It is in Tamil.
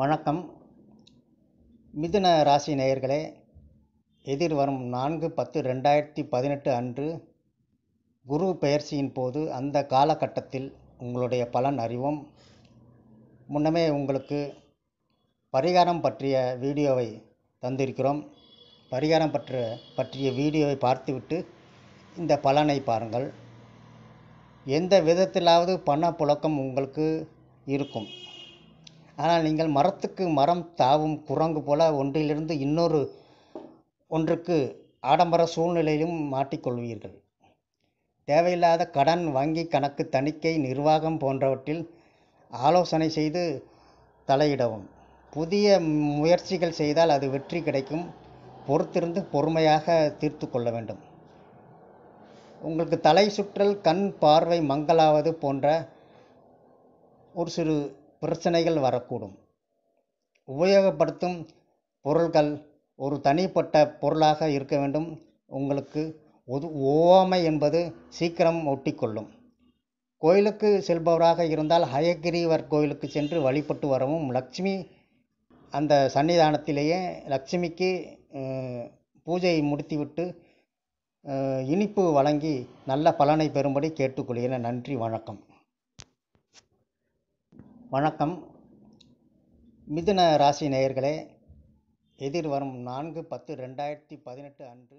வணக்கம் மிதுன ராசி நேயர்களே எதிர்வரும் நான்கு பத்து ரெண்டாயிரத்தி பதினெட்டு அன்று குரு பெயர்ச்சியின் போது அந்த காலகட்டத்தில் உங்களுடைய பலன் அறிவோம் முன்னமே உங்களுக்கு பரிகாரம் பற்றிய வீடியோவை தந்திருக்கிறோம் பரிகாரம் பற்ற பற்றிய வீடியோவை பார்த்துவிட்டு இந்த பலனை பாருங்கள் எந்த விதத்திலாவது பணப்புழக்கம் உங்களுக்கு இருக்கும் ஆனால் நீங்கள் மரத்துக்கு மரம் தாவும் குரங்கு போல ஒன்றிலிருந்து இன்னொரு ஒன்றுக்கு ஆடம்பர சூழ்நிலையிலும் மாட்டிக்கொள்வீர்கள் தேவையில்லாத கடன் வங்கி கணக்கு தணிக்கை நிர்வாகம் போன்றவற்றில் ஆலோசனை செய்து தலையிடவும் புதிய முயற்சிகள் செய்தால் அது வெற்றி கிடைக்கும் பொறுத்திருந்து பொறுமையாக தீர்த்து கொள்ள வேண்டும் உங்களுக்கு தலை சுற்றல் கண் பார்வை மங்களாவது போன்ற ஒரு சிறு பிரச்சனைகள் வரக்கூடும் உபயோகப்படுத்தும் பொருள்கள் ஒரு தனிப்பட்ட பொருளாக இருக்க வேண்டும் உங்களுக்கு ஒது ஓவாமை என்பது சீக்கிரம் ஒட்டிக்கொள்ளும் கோயிலுக்கு செல்பவராக இருந்தால் ஹயகிரீவர் கோயிலுக்கு சென்று வழிபட்டு வரவும் லக்ஷ்மி அந்த சன்னிதானத்திலேயே லக்ஷ்மிக்கு பூஜையை முடித்துவிட்டு இனிப்பு வழங்கி நல்ல பலனை பெறும்படி கேட்டுக்கொள்கிறேன் நன்றி வணக்கம் வணக்கம் மிதுன ராசி நேயர்களே எதிர்வரும் நான்கு பத்து ரெண்டாயிரத்தி பதினெட்டு அன்று